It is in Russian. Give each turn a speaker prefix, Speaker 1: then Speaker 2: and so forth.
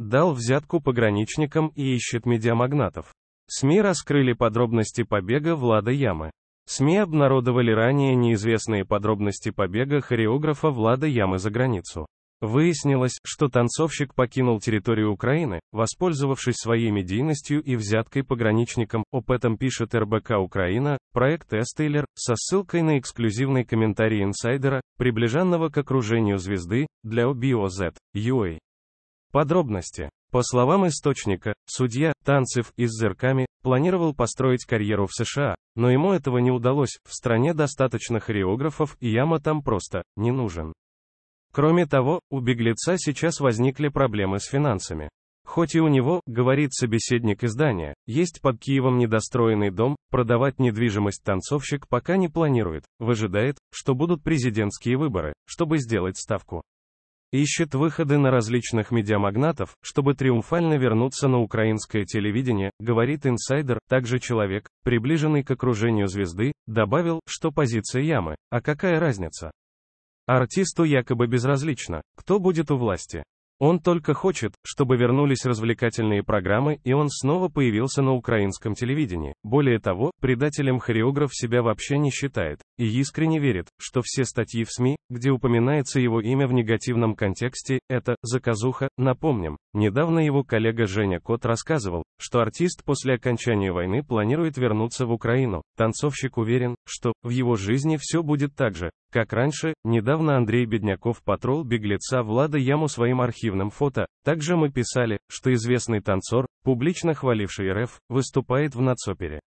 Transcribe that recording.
Speaker 1: дал взятку пограничникам и ищет медиамагнатов. СМИ раскрыли подробности побега Влада Ямы. СМИ обнародовали ранее неизвестные подробности побега хореографа Влада Ямы за границу. Выяснилось, что танцовщик покинул территорию Украины, воспользовавшись своей медийностью и взяткой пограничникам, об этом пишет РБК Украина, проект Эстейлер, со ссылкой на эксклюзивный комментарий инсайдера, приближенного к окружению звезды, для OBOZ, UA. Подробности. По словам источника, судья Танцев из Зерками планировал построить карьеру в США, но ему этого не удалось, в стране достаточно хореографов и яма там просто не нужен. Кроме того, у беглеца сейчас возникли проблемы с финансами. Хоть и у него, говорит собеседник издания, есть под Киевом недостроенный дом, продавать недвижимость танцовщик пока не планирует, выжидает, что будут президентские выборы, чтобы сделать ставку ищет выходы на различных медиамагнатов, чтобы триумфально вернуться на украинское телевидение, говорит инсайдер, также человек, приближенный к окружению звезды, добавил, что позиция ямы, а какая разница? Артисту якобы безразлично, кто будет у власти. Он только хочет, чтобы вернулись развлекательные программы, и он снова появился на украинском телевидении. Более того, предателем хореограф себя вообще не считает, и искренне верит, что все статьи в СМИ, где упоминается его имя в негативном контексте, это заказуха. Напомним, недавно его коллега Женя Кот рассказывал, что артист после окончания войны планирует вернуться в Украину. Танцовщик уверен, что в его жизни все будет так же, как раньше, недавно Андрей Бедняков потрол беглеца Влада Яму своим архивным фото. Также мы писали, что известный танцор, публично хваливший РФ, выступает в Нацопере.